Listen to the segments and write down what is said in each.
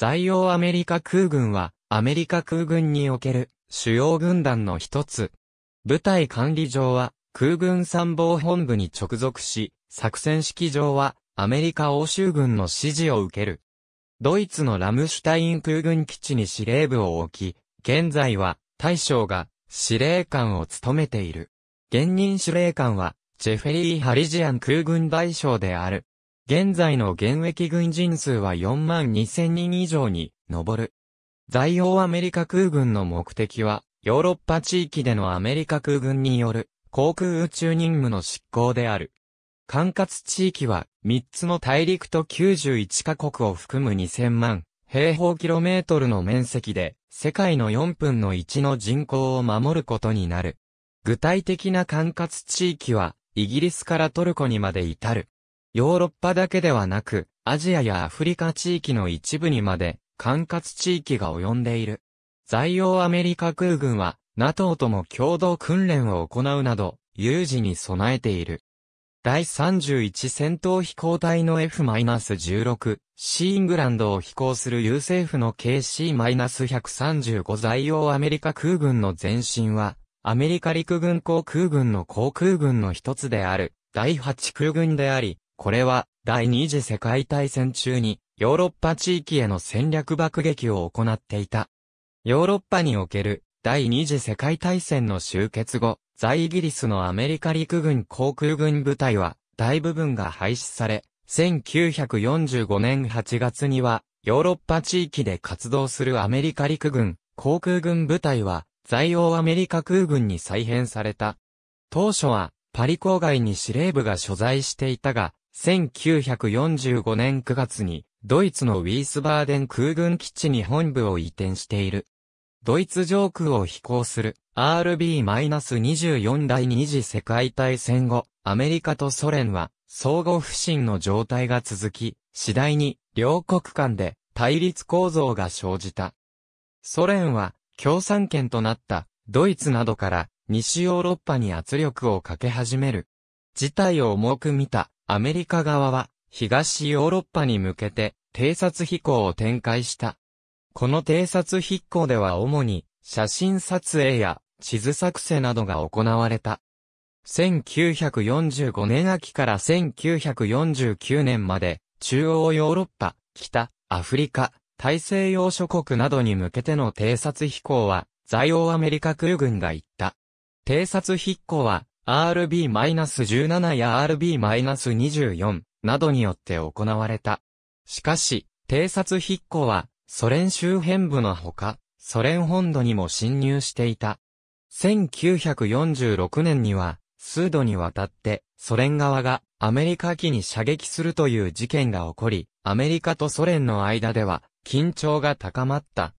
在洋アメリカ空軍は、アメリカ空軍における主要軍団の一つ。部隊管理上は、空軍参謀本部に直属し、作戦式場上は、アメリカ欧州軍の指示を受ける。ドイツのラムシュタイン空軍基地に司令部を置き、現在は、大将が司令官を務めている。現任司令官は、ジェフェリー・ハリジアン空軍大将である。現在の現役軍人数は4万2000人以上に上る。在欧アメリカ空軍の目的は、ヨーロッパ地域でのアメリカ空軍による航空宇宙任務の執行である。管轄地域は3つの大陸と91カ国を含む2000万平方キロメートルの面積で世界の4分の1の人口を守ることになる。具体的な管轄地域はイギリスからトルコにまで至る。ヨーロッパだけではなく、アジアやアフリカ地域の一部にまで、管轄地域が及んでいる。在洋アメリカ空軍は、NATO とも共同訓練を行うなど、有事に備えている。第31戦闘飛行隊の F-16、C イングランドを飛行する u s 府 f の KC-135 在洋アメリカ空軍の前身は、アメリカ陸軍航空軍の航空軍の一つである、第8空軍であり、これは、第二次世界大戦中に、ヨーロッパ地域への戦略爆撃を行っていた。ヨーロッパにおける、第二次世界大戦の終結後、在イギリスのアメリカ陸軍航空軍部隊は、大部分が廃止され、1945年8月には、ヨーロッパ地域で活動するアメリカ陸軍、航空軍部隊は、在欧アメリカ空軍に再編された。当初は、パリ郊外に司令部が所在していたが、1945年9月に、ドイツのウィースバーデン空軍基地に本部を移転している。ドイツ上空を飛行する RB-24 第二次世界大戦後、アメリカとソ連は相互不信の状態が続き、次第に両国間で対立構造が生じた。ソ連は共産圏となったドイツなどから西ヨーロッパに圧力をかけ始める。事態を重く見たアメリカ側は東ヨーロッパに向けて偵察飛行を展開した。この偵察飛行では主に写真撮影や地図作成などが行われた。1945年秋から1949年まで中央ヨーロッパ、北、アフリカ、大西洋諸国などに向けての偵察飛行は在欧アメリカ空軍が行った。偵察飛行は RB-17 や RB-24 などによって行われた。しかし、偵察飛行は、ソ連周辺部のほか、ソ連本土にも侵入していた。1946年には、数度にわたって、ソ連側がアメリカ機に射撃するという事件が起こり、アメリカとソ連の間では、緊張が高まった。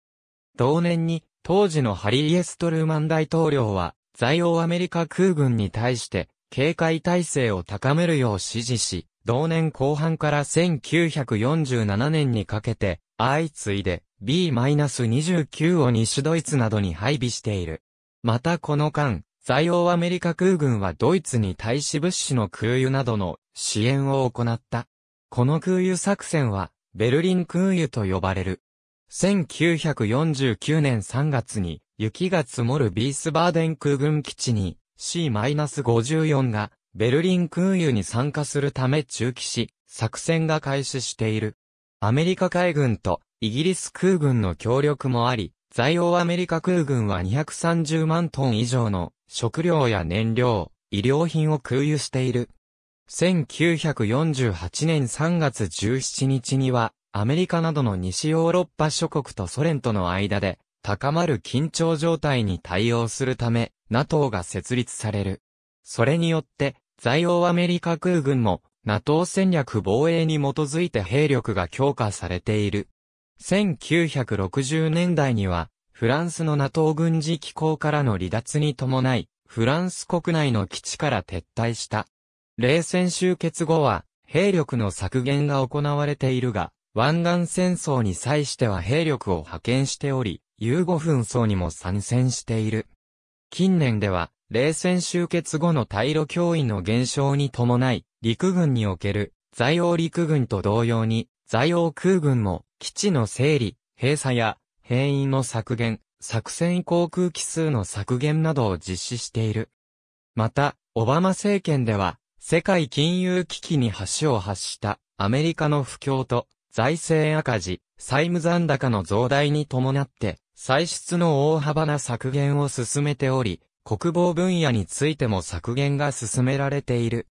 同年に、当時のハリー・エストルーマン大統領は、在欧アメリカ空軍に対して警戒態勢を高めるよう指示し、同年後半から1947年にかけて、相次いで B-29 を西ドイツなどに配備している。またこの間、在欧アメリカ空軍はドイツに対し物資の空輸などの支援を行った。この空輸作戦は、ベルリン空輸と呼ばれる。1949年3月に、雪が積もるビースバーデン空軍基地に C-54 がベルリン空輸に参加するため中期し、作戦が開始している。アメリカ海軍とイギリス空軍の協力もあり、在欧アメリカ空軍は230万トン以上の食料や燃料、医療品を空輸している。1948年3月17日には、アメリカなどの西ヨーロッパ諸国とソ連との間で、高まる緊張状態に対応するため、NATO が設立される。それによって、在欧アメリカ空軍も、NATO 戦略防衛に基づいて兵力が強化されている。1960年代には、フランスの NATO 軍事機構からの離脱に伴い、フランス国内の基地から撤退した。冷戦終結後は、兵力の削減が行われているが、湾岸戦争に際しては兵力を派遣しており、ユーゴ紛争にも参戦している。近年では、冷戦終結後の対露脅威の減少に伴い、陸軍における在欧陸軍と同様に、在欧空軍も基地の整理、閉鎖や兵員の削減、作戦航空機数の削減などを実施している。また、オバマ政権では、世界金融危機に橋を発したアメリカの不況と財政赤字、債務残高の増大に伴って、歳出の大幅な削減を進めており、国防分野についても削減が進められている。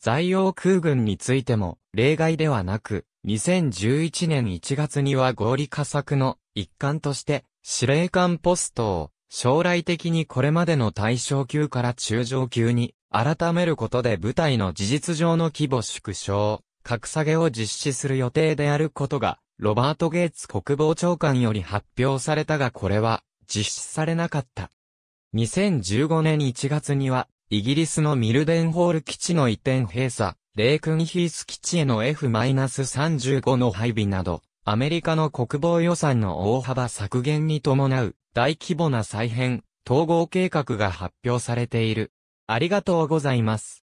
在洋空軍についても例外ではなく、2011年1月には合理化策の一環として司令官ポストを将来的にこれまでの対象級から中上級に改めることで部隊の事実上の規模縮小、格下げを実施する予定であることがロバート・ゲイツ国防長官より発表されたがこれは実施されなかった。2015年1月には、イギリスのミルデンホール基地の移転閉鎖、レイクンヒース基地への F-35 の配備など、アメリカの国防予算の大幅削減に伴う大規模な再編、統合計画が発表されている。ありがとうございます。